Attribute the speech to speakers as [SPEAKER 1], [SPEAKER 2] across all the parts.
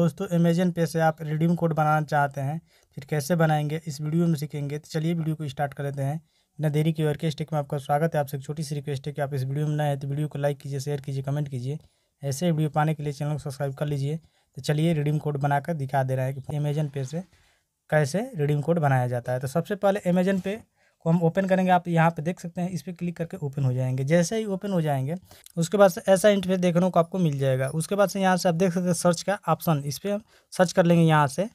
[SPEAKER 1] दोस्तों अमेजन पे से आप रिडीम कोड बनाना चाहते हैं फिर कैसे बनाएंगे इस वीडियो में सीखेंगे तो चलिए वीडियो को स्टार्ट कर लेते हैं बिना देरी की रिक्वेस्ट है कि आपका स्वागत है आपसे एक छोटी सी रिक्वेस्ट है कि आप इस वीडियो में नए हैं तो वीडियो को लाइक कीजिए शेयर कीजिए कमेंट कीजिए ऐसे वीडियो पाने के लिए चैनल को सब्सक्राइब कर लीजिए तो चलिए रिडीम कोड बनाकर दिखा दे रहा है कि अमेजन पे से कैसे रिडीम कोड बनाया जाता है तो सबसे पहले अमेजन पे को हम ओपन करेंगे आप यहाँ पे देख सकते हैं इस पर क्लिक करके ओपन हो जाएंगे जैसे ही ओपन हो जाएंगे उसके बाद से ऐसा इंटरफेस देखने को आपको मिल जाएगा उसके बाद से यहाँ से आप देख सकते हैं सर्च का ऑप्शन इस पर हम सर्च कर लेंगे यहाँ से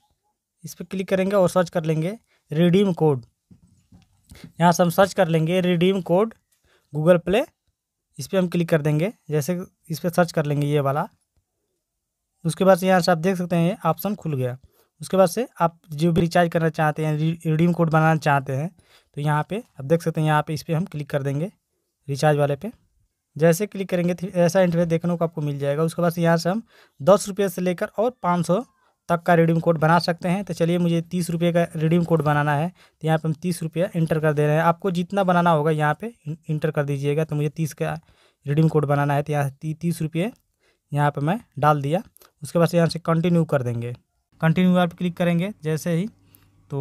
[SPEAKER 1] इस पर क्लिक करेंगे और सर्च कर लेंगे रिडीम कोड यहाँ से हम सर्च कर लेंगे रिडीम कोड गूगल प्ले इस पर हम क्लिक कर देंगे जैसे इस पर सर्च कर लेंगे ये वाला उसके बाद से यहाँ से आप देख सकते हैं ऑप्शन खुल गया उसके बाद से आप जो भी रिचार्ज करना चाहते हैं रिडीम कोड बनाना चाहते हैं तो यहाँ पे आप देख सकते हैं यहाँ पे इस पर हम क्लिक कर देंगे रिचार्ज वाले पे जैसे क्लिक करेंगे तो ऐसा इंटरव्यू देखने को आपको मिल जाएगा उसके बाद से यहाँ से हम दस रुपये से लेकर और पाँच सौ तक का रिडीम कोड बना सकते हैं तो चलिए मुझे तीस रुपये का रिडीम कोड बनाना है तो यहाँ पर हम तीस रुपया इंटर कर दे रहे हैं आपको जितना बनाना होगा यहाँ पर इंटर कर दीजिएगा तो मुझे तीस का रिडीम कोड बनाना है तो यहाँ से तीस रुपये यहाँ पर मैं डाल दिया उसके बाद यहाँ से कंटिन्यू कर देंगे कंटिन्यू आप क्लिक करेंगे जैसे ही तो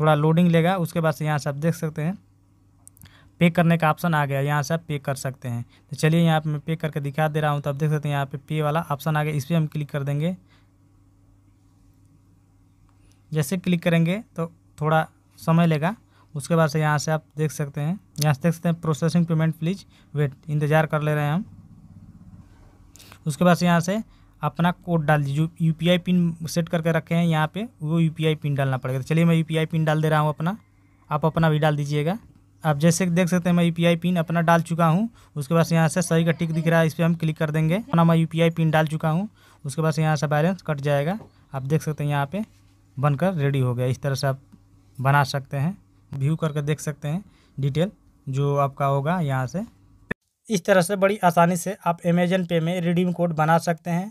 [SPEAKER 1] थोड़ा लोडिंग लेगा उसके बाद से यहाँ से आप देख सकते हैं पे करने का ऑप्शन आ गया यहाँ से आप पे कर सकते हैं तो चलिए यहाँ पे मैं पे करके दिखा दे रहा हूँ तो आप देख सकते हैं यहाँ पे पे वाला ऑप्शन आ गया इस पर हम क्लिक कर देंगे जैसे क्लिक करेंगे तो थोड़ा समय लेगा उसके बाद से यहाँ से आप देख सकते हैं यहाँ से देख सकते हैं प्रोसेसिंग पेमेंट प्लीज़ वेट इंतज़ार कर ले रहे हैं हम उसके बाद से यहाँ से अपना कोड डाल दीजिए U P I pin set करके रखे हैं यहाँ पे वो यू पी आई पिन डालना पड़ेगा तो चलिए मैं यू पी आई पिन डाल दे रहा हूँ अपना आप अपना भी डाल दीजिएगा आप जैसे देख सकते हैं मैं यू पी आई पिन अपना डाल चुका हूँ उसके बाद यहाँ से सही का टिक दिख रहा है इस पर हम क्लिक कर देंगे अपना मैं यू पी आई पिन डाल चुका हूँ उसके बाद यहाँ से बैलेंस कट जाएगा आप देख सकते हैं यहाँ पर बनकर रेडी हो गया इस तरह से आप बना सकते हैं व्यू करके देख सकते हैं डिटेल जो आपका होगा यहाँ से इस तरह से बड़ी आसानी से आप अमेजन पे में रिडीम कोड बना सकते हैं